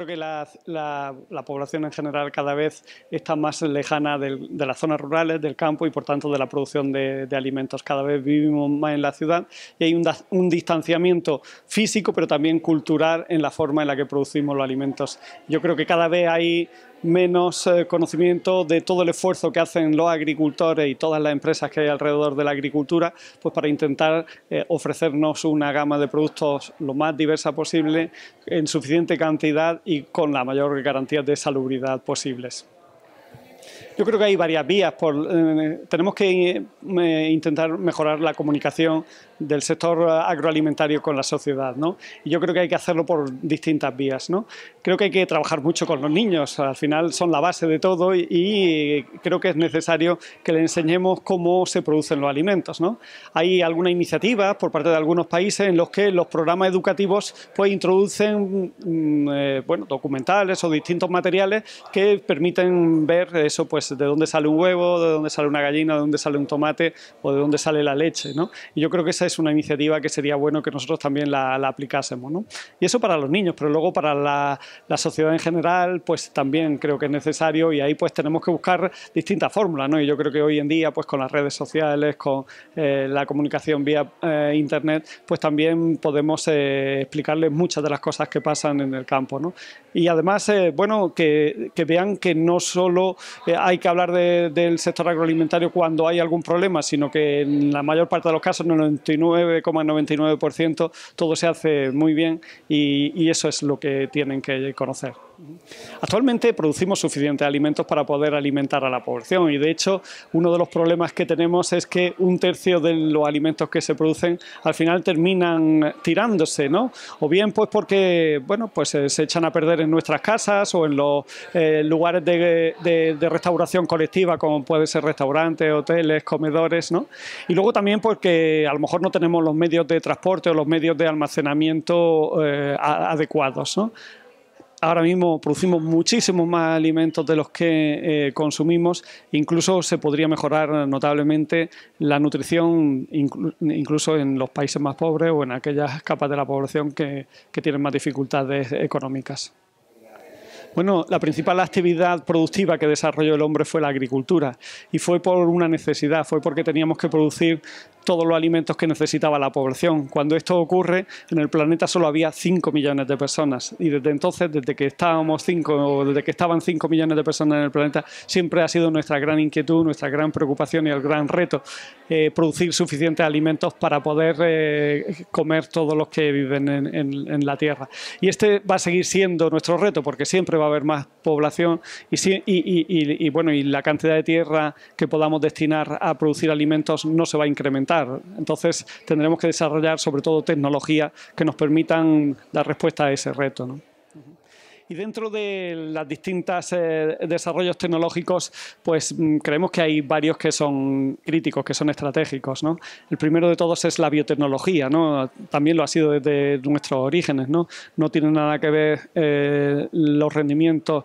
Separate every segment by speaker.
Speaker 1: creo que la, población en general cada vez está más lejana de las zonas rurales, del campo y por tanto de la producción de, alimentos. Cada vez vivimos más en la ciudad y hay un, un, distanciamiento físico pero también cultural en la forma en la que producimos los alimentos. Yo creo que cada vez hay menos eh, conocimiento de todo el esfuerzo que hacen los agricultores y todas las empresas que hay alrededor de la agricultura, pues para intentar eh, ofrecernos una gama de productos lo más diversa posible, en suficiente cantidad y con la mayor garantía de salubridad posibles. Yo creo que hay varias vías. Eh, tenemos que intentar mejorar la comunicación del sector eh, agroalimentario con la sociedad. ¿no? Y yo creo que hay que hacerlo por distintas vías. ¿no? Creo que hay que trabajar mucho con los niños, al final son la base de todo y, creo que es necesario que les enseñemos cómo se producen los alimentos. ¿no? Hay algunas iniciativas por parte de algunos países en los que los programas educativos pues, introducen mm, eh, bueno, documentales o distintos materiales que permiten ver eso, pues, de dónde sale un huevo, de dónde sale una gallina, de dónde sale un tomate o de dónde sale la leche. ¿no? Y yo creo que esa es una iniciativa que sería bueno que nosotros también la, aplicásemos. ¿no? Y eso para los niños, pero luego para la, sociedad en general, pues también creo que es necesario y ahí pues tenemos que buscar distintas fórmulas. ¿no? Y yo creo que hoy en día, pues con las redes sociales, con eh, la comunicación vía eh, Internet, pues también podemos eh, explicarles muchas de las cosas que pasan en el campo. ¿no? Y además, bueno, que, vean que no solo hay que hablar del sector agroalimentario cuando hay algún problema, sino que en la mayor parte de los casos, lo el 99,99% todo se hace muy bien y eso es lo que tienen que conocer. Actualmente producimos suficientes alimentos para poder alimentar a la población y de hecho uno de los problemas que tenemos es que un tercio de los alimentos que se producen al final terminan tirándose, ¿no? O bien pues porque bueno pues eh, se echan a perder en nuestras casas o en los eh, lugares de, restauración colectiva como puede ser restaurantes, hoteles, comedores, ¿no? Y luego también porque a lo mejor no tenemos los medios de transporte o los medios de almacenamiento eh, adecuados, ¿no? ahora mismo producimos muchísimos más alimentos de los que eh, consumimos, incluso se podría mejorar notablemente la nutrición incluso en los países más pobres o en aquellas capas de la población que tienen más dificultades económicas. Bueno, la principal actividad productiva que desarrolló el hombre fue la agricultura y fue por una necesidad, fue porque teníamos que producir todos los alimentos que necesitaba la población. Cuando esto ocurre, en el planeta solo había 5 millones de personas y desde entonces, desde que estábamos 5 desde que estaban 5 millones de personas en el planeta, siempre ha sido nuestra gran inquietud, nuestra gran preocupación y el gran reto eh, producir suficientes alimentos para poder eh, comer todos los que viven en, en la Tierra. Y este va a seguir siendo nuestro reto porque siempre va a haber más población y, y, bueno, y la cantidad de tierra que podamos destinar a producir alimentos no se va a incrementar. Entonces tendremos que desarrollar sobre todo tecnologías que nos permitan dar respuesta a ese reto. Y dentro de los distintos eh, desarrollos tecnológicos, pues mm, creemos que hay varios que son críticos, que son estratégicos. ¿no? El primero de todos es la biotecnología, ¿no? también lo ha sido desde nuestros orígenes. No, no tiene nada que ver eh, los rendimientos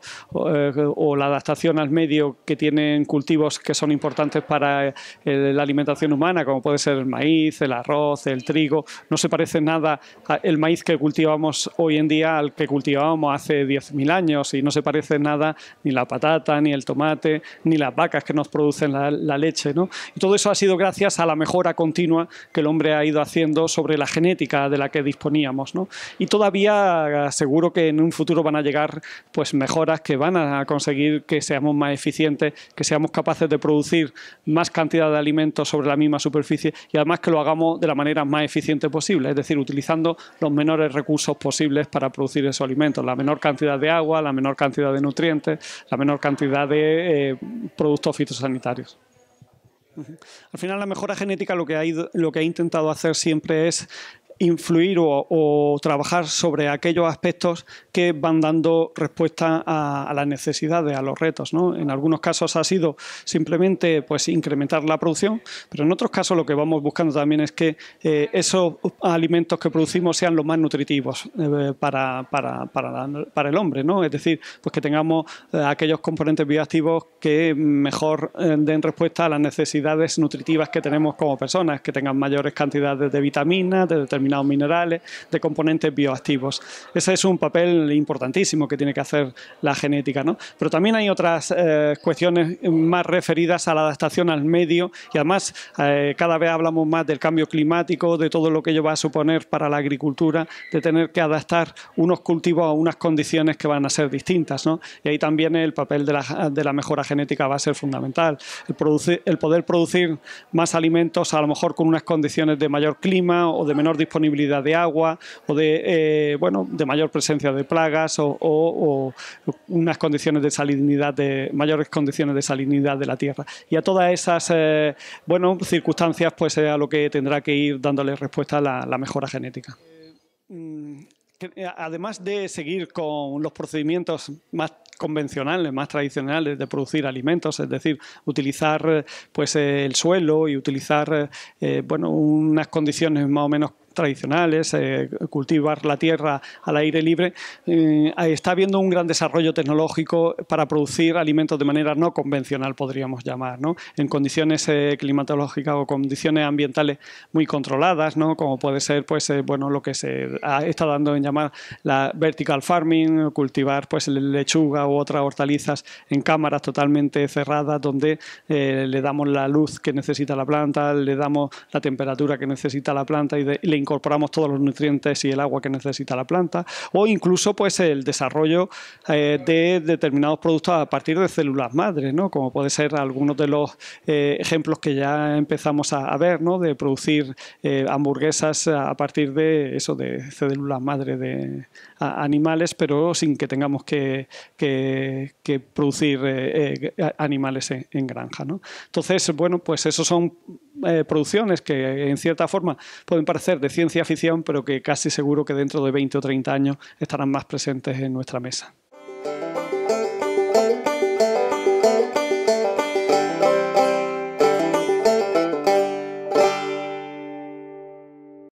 Speaker 1: eh, o la adaptación al medio que tienen cultivos que son importantes para la alimentación humana, como puede ser el maíz, el arroz, el trigo. No se parece nada al maíz que cultivamos hoy en día al que cultivábamos hace 10 mil años y no se parece nada ni la patata, ni el tomate, ni las vacas que nos producen la, leche. Y todo eso ha sido gracias a la mejora continua que el hombre ha ido haciendo sobre la genética de la que disponíamos. ¿no? Y todavía seguro que en un futuro van a llegar pues, mejoras que van a conseguir que seamos más eficientes, que seamos capaces de producir más cantidad de alimentos sobre la misma superficie y además que lo hagamos de la manera más eficiente posible, es decir, utilizando los menores recursos posibles para producir esos alimentos, la menor cantidad de agua, la menor cantidad de nutrientes, la menor cantidad de eh, productos fitosanitarios. Al final, la mejora genética lo que ha, lo que ha intentado hacer siempre es influir o, trabajar sobre aquellos aspectos que van dando respuesta a, las necesidades, a los retos. En algunos casos ha sido simplemente pues, incrementar la producción, pero en otros casos lo que vamos buscando también es que eh, esos alimentos que producimos sean los más nutritivos eh, para, el hombre. Es decir, pues que tengamos eh, aquellos componentes bioactivos que mejor den respuesta a las necesidades nutritivas que tenemos como personas, que tengan mayores cantidades de vitaminas, de determinados minerales, de componentes bioactivos. Ese es un papel importantísimo que tiene que hacer la genética. ¿no? Pero también hay otras eh, cuestiones más referidas a la adaptación al medio y además eh, cada vez hablamos más del cambio climático, de todo lo que ello va a suponer para la agricultura, de tener que adaptar unos cultivos a unas condiciones que van a ser distintas. ¿no? Y ahí también el papel de la, de la mejora genética va a ser fundamental. El, producir, el poder producir más alimentos a lo mejor con unas condiciones de mayor clima o de menor disponibilidad disponibilidad de agua o de, eh, bueno, de mayor presencia de plagas o, unas condiciones de salinidad, de mayores condiciones de salinidad de la tierra. Y a todas esas eh, circunstancias pues es a lo que tendrá que ir dándole respuesta la, mejora genética eh, mm, además de seguir con los procedimientos más convencionales, más tradicionales de producir alimentos, es decir, utilizar pues el suelo y utilizar bueno, unas condiciones más o menos tradicionales, eh, cultivar la tierra al aire libre, eh, está habiendo un gran desarrollo tecnológico para producir alimentos de manera no convencional, podríamos llamar, en condiciones eh, climatológicas o condiciones ambientales muy controladas, como puede ser pues, bueno, lo que se está dando en llamar la vertical farming, cultivar pues, lechuga u otras hortalizas en cámaras totalmente cerradas donde le damos la luz que necesita la planta, le damos la temperatura que necesita la planta y, de, y incorporamos todos los nutrientes y el agua que necesita la planta, o incluso pues el desarrollo eh, de determinados productos a partir de células madres, ¿no? como puede ser algunos de los eh, ejemplos que ya empezamos a, ver, ¿no? de producir eh, hamburguesas a partir de eso, de células madre de animales, pero sin que tengamos que, producir animales en, granja. Entonces, bueno, pues esos son eh, producciones que en cierta forma pueden parecer de ciencia ficción, pero que casi seguro que dentro de 20 o 30 años estarán más presentes en nuestra mesa.